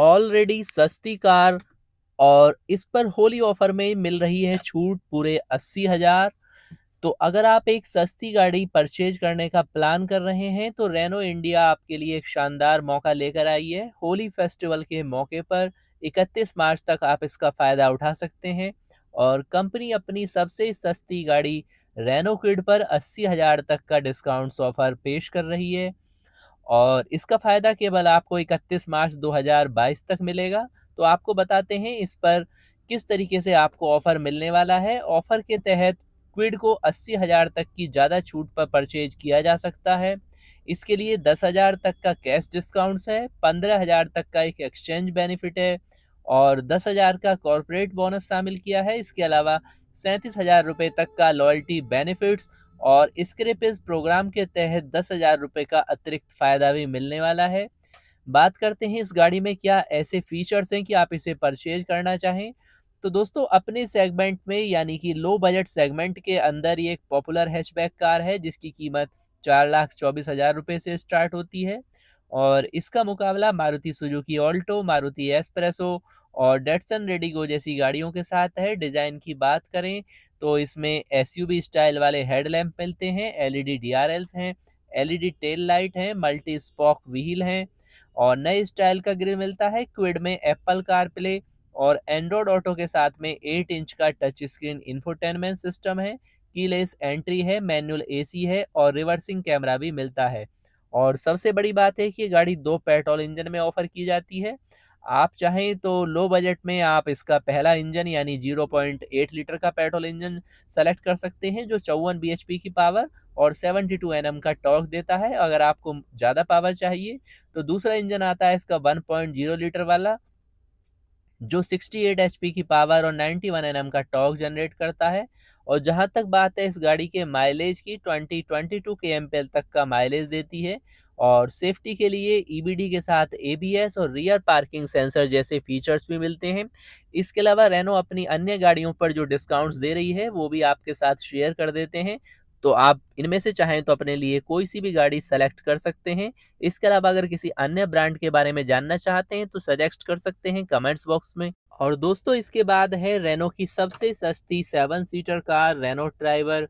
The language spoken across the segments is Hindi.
ऑलरेडी सस्ती कार और इस पर होली ऑफर में मिल रही है छूट पूरे अस्सी हज़ार तो अगर आप एक सस्ती गाड़ी परचेज करने का प्लान कर रहे हैं तो रेनो इंडिया आपके लिए एक शानदार मौका लेकर आई है होली फेस्टिवल के मौके पर 31 मार्च तक आप इसका फ़ायदा उठा सकते हैं और कंपनी अपनी सबसे सस्ती गाड़ी रेनो किड पर अस्सी हज़ार तक का डिस्काउंट्स ऑफर पेश कर रही है और इसका फ़ायदा केवल आपको 31 मार्च 2022 तक मिलेगा तो आपको बताते हैं इस पर किस तरीके से आपको ऑफ़र मिलने वाला है ऑफ़र के तहत क्विड को अस्सी हज़ार तक की ज़्यादा छूट पर परचेज किया जा सकता है इसके लिए दस हज़ार तक का कैश डिस्काउंट्स है पंद्रह हज़ार तक का एक एक्सचेंज बेनिफिट है और दस हज़ार का कॉरपोरेट बोनस शामिल किया है इसके अलावा सैंतीस हज़ार रुपये तक का लॉयल्टी बेनिफिट्स और इस प्रोग्राम के तहत दस हज़ार रुपये का अतिरिक्त फ़ायदा भी मिलने वाला है बात करते हैं इस गाड़ी में क्या ऐसे फीचर्स हैं कि आप इसे परचेज करना चाहें तो दोस्तों अपने सेगमेंट में यानी कि लो बजट सेगमेंट के अंदर ये एक पॉपुलर हैचबैक कार है जिसकी कीमत चार लाख चौबीस हज़ार रुपये से स्टार्ट होती है और इसका मुकाबला Maruti Suzuki Alto Maruti Espresso और डेटसन रेडिगो जैसी गाड़ियों के साथ है डिज़ाइन की बात करें तो इसमें एसयूवी स्टाइल वाले हेडलैम्प मिलते हैं एलईडी डीआरएल्स e हैं एलईडी टेल लाइट हैं मल्टी स्पॉक व्हील हैं और नए स्टाइल का ग्रिल मिलता है क्विड में एप्पल कार प्ले और एंड्रॉयड ऑटो के साथ में एट इंच का टच स्क्रीन इन्फोटेनमेंट सिस्टम है कीलेस एंट्री है मैनुअल एसी है और रिवर्सिंग कैमरा भी मिलता है और सबसे बड़ी बात है कि गाड़ी दो पेट्रोल इंजन में ऑफर की जाती है आप चाहें तो लो बजट में आप इसका पहला इंजन यानी 0.8 लीटर का पेट्रोल इंजन सेलेक्ट कर सकते हैं जो चौवन बी की पावर और 72 टू का टॉर्क देता है अगर आपको ज़्यादा पावर चाहिए तो दूसरा इंजन आता है इसका 1.0 लीटर वाला जो 68 एच की पावर और 91 एन का टॉर्क जनरेट करता है और जहाँ तक बात है इस गाड़ी के माइलेज की 20 22 के एम तक का माइलेज देती है और सेफ्टी के लिए ई e के साथ ए और रियर पार्किंग सेंसर जैसे फीचर्स भी मिलते हैं इसके अलावा रेनो अपनी अन्य गाड़ियों पर जो डिस्काउंट्स दे रही है वो भी आपके साथ शेयर कर देते हैं तो आप इनमें से चाहें तो अपने लिए कोई सी भी गाड़ी सेलेक्ट कर सकते हैं इसके अलावा अगर किसी अन्य ब्रांड के बारे में जानना चाहते हैं तो सजेस्ट कर सकते हैं कमेंट्स बॉक्स में और दोस्तों इसके बाद है रेनो की सबसे सस्ती seven seater car Renault Triber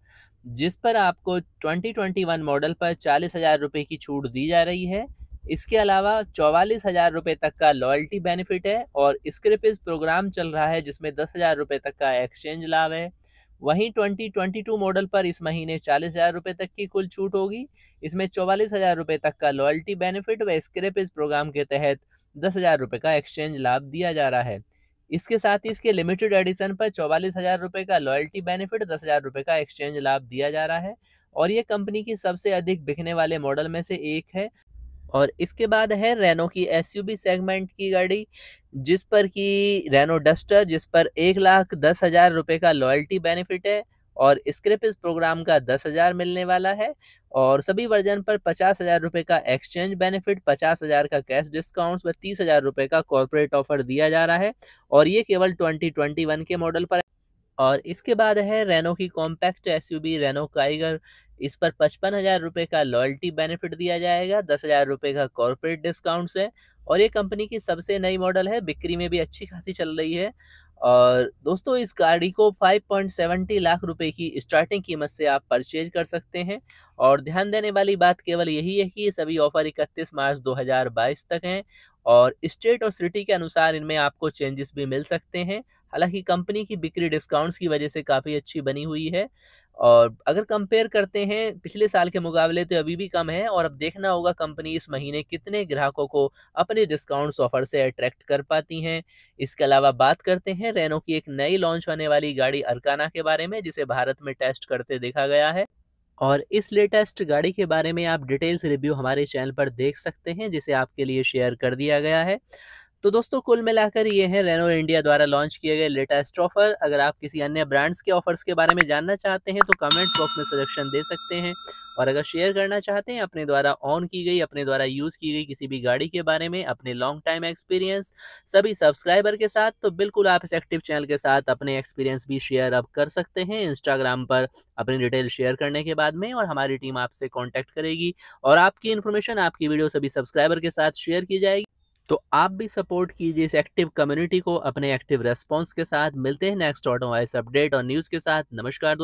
जिस पर आपको 2021 मॉडल पर चालीस हज़ार रुपये की छूट दी जा रही है इसके अलावा चौवालीस हज़ार रुपये तक का लॉयल्टी बेनिफिट है और स्क्रिपिस प्रोग्राम चल रहा है जिसमें दस हज़ार रुपये तक का एक्सचेंज लाभ है वहीं 2022 मॉडल पर इस महीने चालीस हज़ार तक की कुल छूट होगी इसमें चौवालीस हज़ार तक का लॉयल्टी बेनिफिट व स्क्रैपेज प्रोग्राम के तहत दस हज़ार रुपये का एक्सचेंज लाभ दिया जा रहा है इसके साथ ही इसके लिमिटेड एडिशन पर चौवालीस हज़ार रुपये का लॉयल्टी बेनिफिट दस हज़ार रुपये का एक्सचेंज लाभ दिया जा रहा है और ये कंपनी की सबसे अधिक बिकने वाले मॉडल में से एक है और इसके बाद है रेनो की एसयूवी सेगमेंट की गाड़ी जिस पर कि रेनो डस्टर जिस पर एक लाख दस हज़ार रुपये का लॉयल्टी बेनिफिट है और स्क्रिप इस प्रोग्राम का दस हज़ार मिलने वाला है और सभी वर्जन पर पचास हज़ार रुपये का एक्सचेंज बेनिफिट पचास हज़ार का कैश डिस्काउंट व तीस हज़ार रुपये का कॉरपोरेट ऑफर दिया जा रहा है और ये केवल ट्वेंटी ट्वेंटी वन के मॉडल पर और इसके बाद है रेनो की कॉम्पैक्ट एसयूवी रेनो काइगर इस पर पचपन हजार रुपये का लॉयल्टी बेनिफिट दिया जाएगा दस हजार रुपये का कॉरपोरेट डिस्काउंट्स है और ये कंपनी की सबसे नई मॉडल है बिक्री में भी अच्छी खासी चल रही है और दोस्तों इस गाड़ी को 5.70 लाख रुपए की स्टार्टिंग कीमत से आप परचेज कर सकते हैं और ध्यान देने वाली बात केवल यही है कि सभी ऑफर 31 मार्च 2022 तक हैं और स्टेट और सिटी के अनुसार इनमें आपको चेंजेस भी मिल सकते हैं हालांकि कंपनी की बिक्री डिस्काउंट्स की वजह से काफ़ी अच्छी बनी हुई है और अगर कंपेयर करते हैं पिछले साल के मुकाबले तो अभी भी कम है और अब देखना होगा कंपनी इस महीने कितने ग्राहकों को अपने डिस्काउंट्स ऑफर से अट्रैक्ट कर पाती हैं इसके अलावा बात करते हैं रेनो की एक नई लॉन्च होने वाली गाड़ी अरकाना के बारे में जिसे भारत में टेस्ट करते देखा गया है और इस लेटेस्ट गाड़ी के बारे में आप डिटेल्स रिव्यू हमारे चैनल पर देख सकते हैं जिसे आपके लिए शेयर कर दिया गया है तो दोस्तों कुल मिलाकर ये है रेनो इंडिया द्वारा लॉन्च किए गए लेटेस्ट ऑफर अगर आप किसी अन्य ब्रांड्स के ऑफर्स के बारे में जानना चाहते हैं तो कमेंट बॉक्स में सजेशन दे सकते हैं और अगर शेयर करना चाहते हैं अपने द्वारा ऑन की गई अपने द्वारा यूज़ की गई किसी भी गाड़ी के बारे में अपने लॉन्ग टाइम एक्सपीरियंस सभी सब्सक्राइबर के साथ तो बिल्कुल आप इस एक्टिव चैनल के साथ अपने एक्सपीरियंस भी शेयर अब कर सकते हैं इंस्टाग्राम पर अपनी डिटेल शेयर करने के बाद में और हमारी टीम आपसे कॉन्टैक्ट करेगी और आपकी इन्फॉर्मेशन आपकी वीडियो सभी सब्सक्राइबर के साथ शेयर की जाएगी तो आप भी सपोर्ट कीजिए इस एक्टिव कम्युनिटी को अपने एक्टिव रेस्पॉन्स के साथ मिलते हैं नेक्स्ट ऑटो वाइस अपडेट और न्यूज़ के साथ नमस्कार दोस्तों